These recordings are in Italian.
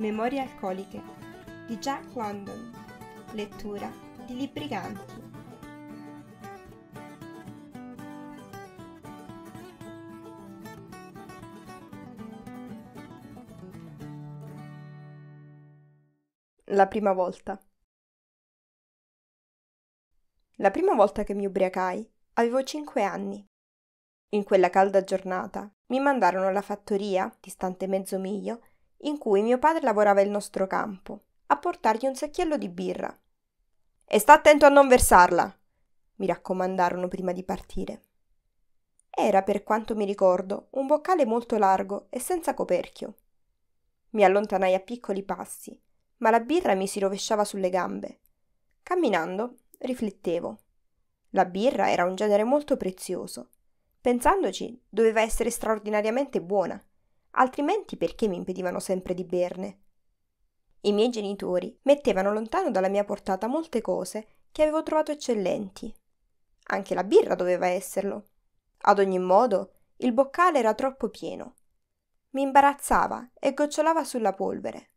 Memorie alcoliche di Jack London. Lettura di Libri Ganti. La prima volta. La prima volta che mi ubriacai avevo cinque anni. In quella calda giornata mi mandarono alla fattoria, distante mezzo miglio, in cui mio padre lavorava il nostro campo, a portargli un secchiello di birra. E sta attento a non versarla, mi raccomandarono prima di partire. Era, per quanto mi ricordo, un boccale molto largo e senza coperchio. Mi allontanai a piccoli passi, ma la birra mi si rovesciava sulle gambe. Camminando, riflettevo. La birra era un genere molto prezioso. Pensandoci, doveva essere straordinariamente buona altrimenti perché mi impedivano sempre di berne? I miei genitori mettevano lontano dalla mia portata molte cose che avevo trovato eccellenti. Anche la birra doveva esserlo. Ad ogni modo, il boccale era troppo pieno. Mi imbarazzava e gocciolava sulla polvere.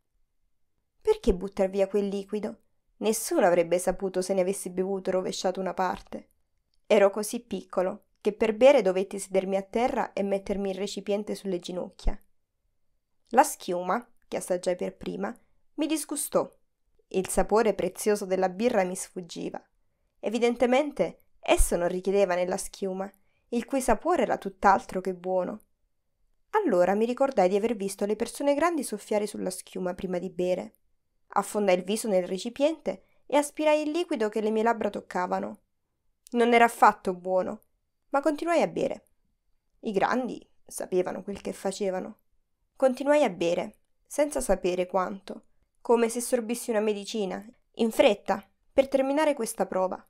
Perché buttar via quel liquido? Nessuno avrebbe saputo se ne avessi bevuto rovesciato una parte. Ero così piccolo che per bere dovetti sedermi a terra e mettermi il recipiente sulle ginocchia. La schiuma, che assaggiai per prima, mi disgustò. Il sapore prezioso della birra mi sfuggiva. Evidentemente esso non richiedeva nella schiuma, il cui sapore era tutt'altro che buono. Allora mi ricordai di aver visto le persone grandi soffiare sulla schiuma prima di bere. Affondai il viso nel recipiente e aspirai il liquido che le mie labbra toccavano. Non era affatto buono, ma continuai a bere. I grandi sapevano quel che facevano. Continuai a bere, senza sapere quanto, come se sorbissi una medicina, in fretta, per terminare questa prova.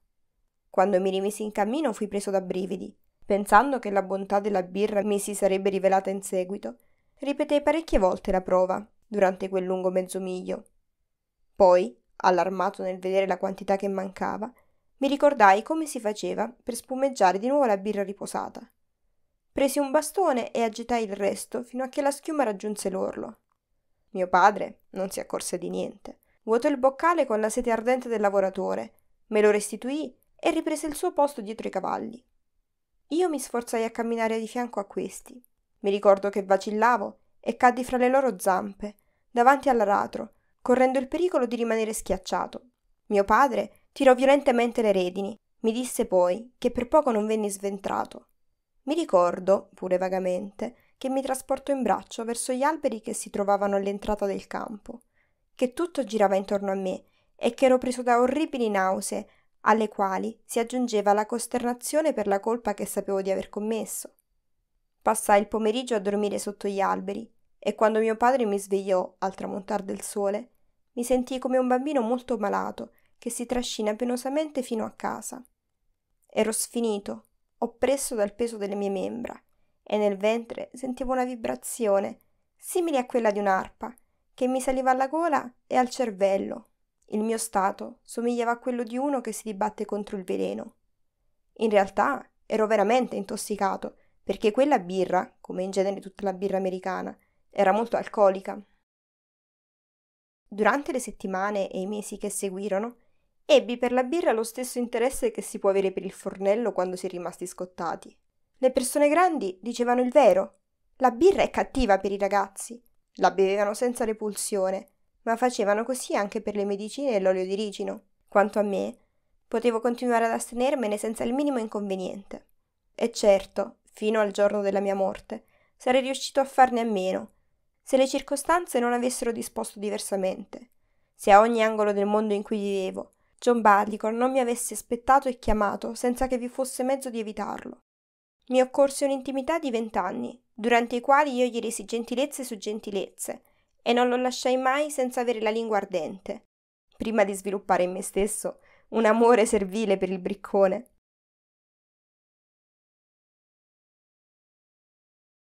Quando mi rimisi in cammino fui preso da brividi, pensando che la bontà della birra mi si sarebbe rivelata in seguito. Ripetei parecchie volte la prova, durante quel lungo mezzo miglio. Poi, allarmato nel vedere la quantità che mancava, mi ricordai come si faceva per spumeggiare di nuovo la birra riposata. Presi un bastone e agitai il resto fino a che la schiuma raggiunse l'orlo. Mio padre non si accorse di niente. Vuotò il boccale con la sete ardente del lavoratore, me lo restituì e riprese il suo posto dietro i cavalli. Io mi sforzai a camminare di fianco a questi. Mi ricordo che vacillavo e caddi fra le loro zampe, davanti all'aratro, correndo il pericolo di rimanere schiacciato. Mio padre tirò violentemente le redini. Mi disse poi che per poco non venni sventrato. Mi ricordo, pure vagamente, che mi trasporto in braccio verso gli alberi che si trovavano all'entrata del campo, che tutto girava intorno a me e che ero preso da orribili nausee, alle quali si aggiungeva la costernazione per la colpa che sapevo di aver commesso. Passai il pomeriggio a dormire sotto gli alberi e quando mio padre mi svegliò al tramontar del sole, mi sentii come un bambino molto malato che si trascina penosamente fino a casa. Ero sfinito, oppresso dal peso delle mie membra, e nel ventre sentivo una vibrazione, simile a quella di un'arpa, che mi saliva alla gola e al cervello. Il mio stato somigliava a quello di uno che si dibatte contro il veleno. In realtà ero veramente intossicato, perché quella birra, come in genere tutta la birra americana, era molto alcolica. Durante le settimane e i mesi che seguirono, Ebbi per la birra lo stesso interesse che si può avere per il fornello quando si è rimasti scottati. Le persone grandi dicevano il vero. La birra è cattiva per i ragazzi. La bevevano senza repulsione, ma facevano così anche per le medicine e l'olio di ricino. Quanto a me, potevo continuare ad astenermene senza il minimo inconveniente. E certo, fino al giorno della mia morte, sarei riuscito a farne a meno, se le circostanze non avessero disposto diversamente, se a ogni angolo del mondo in cui vivevo John Barleycorn non mi avesse aspettato e chiamato senza che vi fosse mezzo di evitarlo. Mi occorse un'intimità di vent'anni, durante i quali io gli resi gentilezze su gentilezze, e non lo lasciai mai senza avere la lingua ardente, prima di sviluppare in me stesso un amore servile per il briccone.